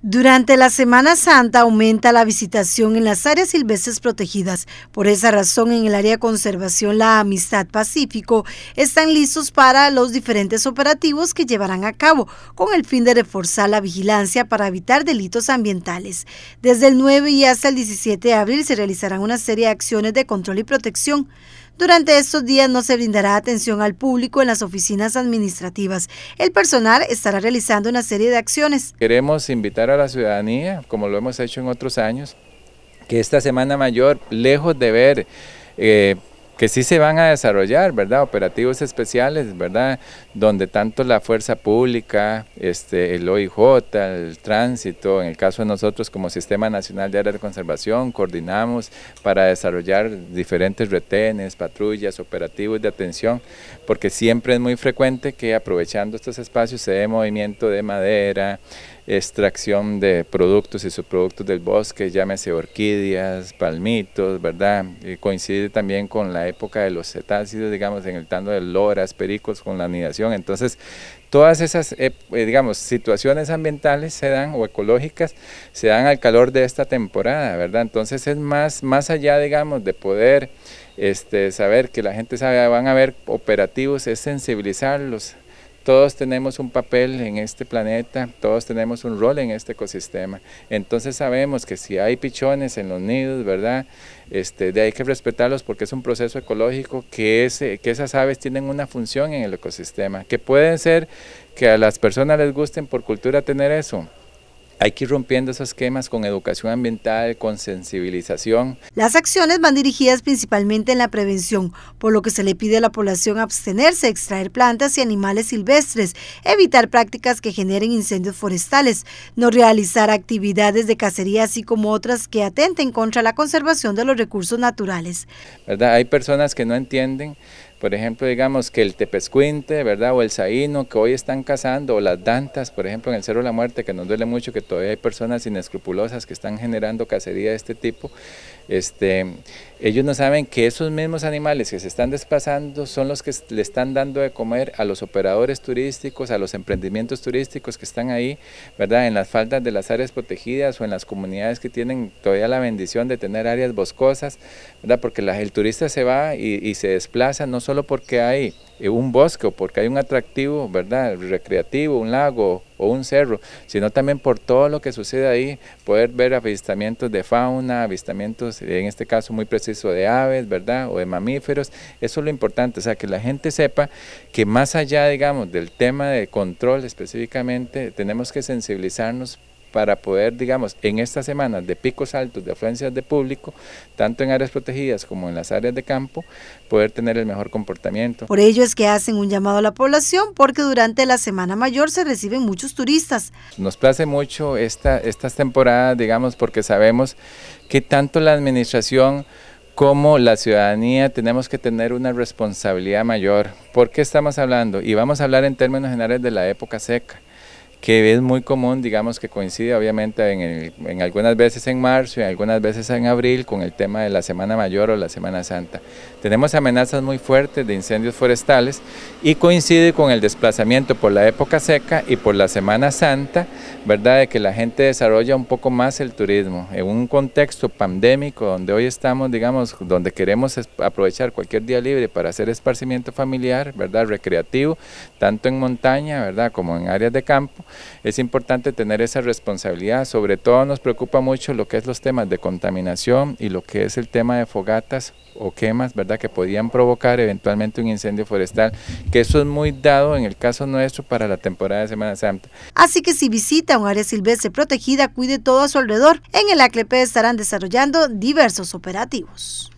Durante la Semana Santa aumenta la visitación en las áreas silvestres protegidas. Por esa razón, en el área de conservación La Amistad Pacífico están listos para los diferentes operativos que llevarán a cabo con el fin de reforzar la vigilancia para evitar delitos ambientales. Desde el 9 y hasta el 17 de abril se realizarán una serie de acciones de control y protección. Durante estos días no se brindará atención al público en las oficinas administrativas. El personal estará realizando una serie de acciones. Queremos invitar a la ciudadanía, como lo hemos hecho en otros años, que esta Semana Mayor, lejos de ver eh, que sí se van a desarrollar, ¿verdad? Operativos especiales, ¿verdad? Donde tanto la fuerza pública, este, el OIJ, el tránsito, en el caso de nosotros como Sistema Nacional de Área de Conservación, coordinamos para desarrollar diferentes retenes, patrullas, operativos de atención, porque siempre es muy frecuente que aprovechando estos espacios se dé movimiento de madera, extracción de productos y subproductos del bosque, llámese orquídeas, palmitos, ¿verdad? Y eh, coincide también con la época de los cetácidos, digamos, en el tanto de loras, pericos, con la anidación. Entonces, todas esas, eh, eh, digamos, situaciones ambientales se dan o ecológicas, se dan al calor de esta temporada, ¿verdad? Entonces, es más, más allá, digamos, de poder este, saber que la gente sabe, van a haber operativos, es sensibilizarlos todos tenemos un papel en este planeta, todos tenemos un rol en este ecosistema. Entonces sabemos que si hay pichones en los nidos, ¿verdad? Este, de hay que respetarlos porque es un proceso ecológico que, que esas aves tienen una función en el ecosistema, que pueden ser que a las personas les gusten por cultura tener eso, hay que ir rompiendo esos esquemas con educación ambiental, con sensibilización. Las acciones van dirigidas principalmente en la prevención, por lo que se le pide a la población abstenerse extraer plantas y animales silvestres, evitar prácticas que generen incendios forestales, no realizar actividades de cacería, así como otras que atenten contra la conservación de los recursos naturales. Hay personas que no entienden por ejemplo, digamos que el tepescuinte, ¿verdad? O el saíno que hoy están cazando, o las dantas, por ejemplo, en el Cerro de la Muerte, que nos duele mucho que todavía hay personas inescrupulosas que están generando cacería de este tipo, este, ellos no saben que esos mismos animales que se están desplazando son los que le están dando de comer a los operadores turísticos, a los emprendimientos turísticos que están ahí, ¿verdad? En las faldas de las áreas protegidas o en las comunidades que tienen todavía la bendición de tener áreas boscosas, ¿verdad? Porque el turista se va y, y se desplaza no solo porque hay eh, un bosque porque hay un atractivo, ¿verdad? Recreativo, un lago o un cerro, sino también por todo lo que sucede ahí, poder ver avistamientos de fauna, avistamientos, en este caso muy preciso, de aves, ¿verdad? O de mamíferos. Eso es lo importante, o sea, que la gente sepa que más allá, digamos, del tema de control específicamente, tenemos que sensibilizarnos para poder, digamos, en estas semanas de picos altos de afluencias de público, tanto en áreas protegidas como en las áreas de campo, poder tener el mejor comportamiento. Por ello es que hacen un llamado a la población porque durante la Semana Mayor se reciben muchos turistas. Nos place mucho esta, estas temporadas, digamos, porque sabemos que tanto la administración como la ciudadanía tenemos que tener una responsabilidad mayor. ¿Por qué estamos hablando? Y vamos a hablar en términos generales de la época seca que es muy común, digamos que coincide obviamente en, en, algunas veces en marzo y algunas veces en abril con el tema de la Semana Mayor o la Semana Santa. Tenemos amenazas muy fuertes de incendios forestales y coincide con el desplazamiento por la época seca y por la Semana Santa, ¿verdad? De que la gente desarrolla un poco más el turismo. En un contexto pandémico donde hoy estamos, digamos, donde queremos aprovechar cualquier día libre para hacer esparcimiento familiar, ¿verdad? Recreativo, tanto en montaña, ¿verdad? Como en áreas de campo es importante tener esa responsabilidad, sobre todo nos preocupa mucho lo que es los temas de contaminación y lo que es el tema de fogatas o quemas, ¿verdad? Que podían provocar eventualmente un incendio forestal, que eso es muy dado en el caso nuestro para la temporada de Semana Santa. Así que si visita un área silvestre protegida, cuide todo a su alrededor. En el ACLP estarán desarrollando diversos operativos.